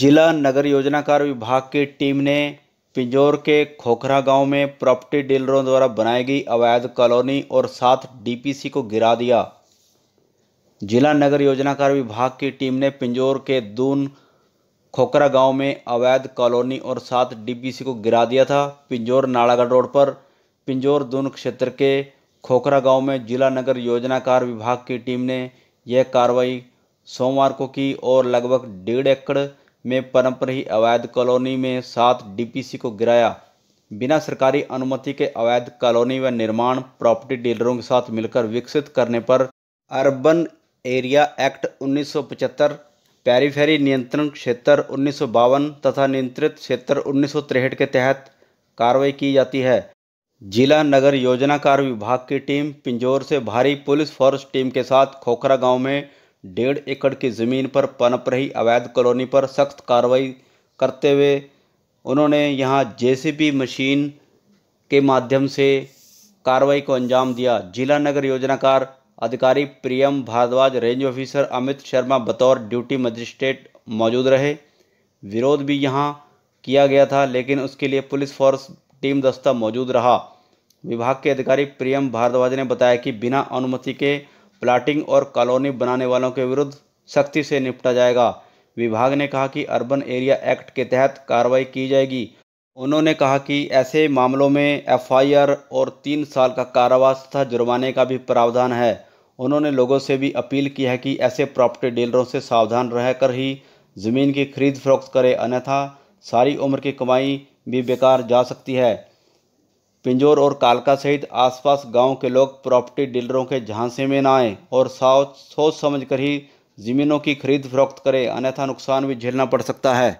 जिला नगर योजनाकार विभाग की टीम ने पिंजौर के खोखरा गांव में प्रॉपर्टी डीलरों द्वारा बनाई गई अवैध कॉलोनी और साथ डीपीसी को गिरा दिया जिला नगर योजनाकार विभाग की टीम ने पिंजौर के दून खोखरा गांव में अवैध कॉलोनी और साथ डीपीसी को गिरा दिया था पिंजौर नालागढ़ रोड पर पिंजौर दून क्षेत्र के खोखरा गांव में जिला नगर योजनाकार विभाग की टीम ने यह कार्रवाई सोमवार को की और लगभग डेढ़ एकड़ में परम्पर ही अवैध कॉलोनी में सात डीपीसी को गिराया बिना सरकारी अनुमति के अवैध कॉलोनी व निर्माण प्रॉपर्टी डीलरों के साथ मिलकर विकसित करने पर अर्बन एरिया एक्ट 1975 पेरीफेरी नियंत्रण क्षेत्र उन्नीस तथा नियंत्रित क्षेत्र उन्नीस के तहत कार्रवाई की जाती है जिला नगर योजनाकार विभाग की टीम पिंजौर से भारी पुलिस फोर्स टीम के साथ खोखरा गांव में डेढ़ एकड़ की ज़मीन पर पनप रही अवैध कॉलोनी पर सख्त कार्रवाई करते हुए उन्होंने यहाँ जेसीबी मशीन के माध्यम से कार्रवाई को अंजाम दिया जिला नगर योजनाकार अधिकारी प्रियम भारद्वाज रेंज ऑफिसर अमित शर्मा बतौर ड्यूटी मजिस्ट्रेट मौजूद रहे विरोध भी यहाँ किया गया था लेकिन उसके लिए पुलिस फोर्स टीम दस्ता मौजूद रहा विभाग के अधिकारी प्रियम भारद्वाज ने बताया कि बिना अनुमति के प्लाटिंग और कॉलोनी बनाने वालों के विरुद्ध सख्ती से निपटा जाएगा विभाग ने कहा कि अर्बन एरिया एक्ट के तहत कार्रवाई की जाएगी उन्होंने कहा कि ऐसे मामलों में एफआईआर और तीन साल का कारावास तथा जुर्माने का भी प्रावधान है उन्होंने लोगों से भी अपील की है कि ऐसे प्रॉपर्टी डीलरों से सावधान रहकर ही ज़मीन की खरीद फरोख्त करें अन्यथा सारी उम्र की कमाई भी बेकार जा सकती है पिंजौर और कालका सहित आसपास गांव के लोग प्रॉपर्टी डीलरों के झांसे में न आए और सोच समझ कर ही ज़मीनों की खरीद फरोख्त करें अन्यथा नुकसान भी झेलना पड़ सकता है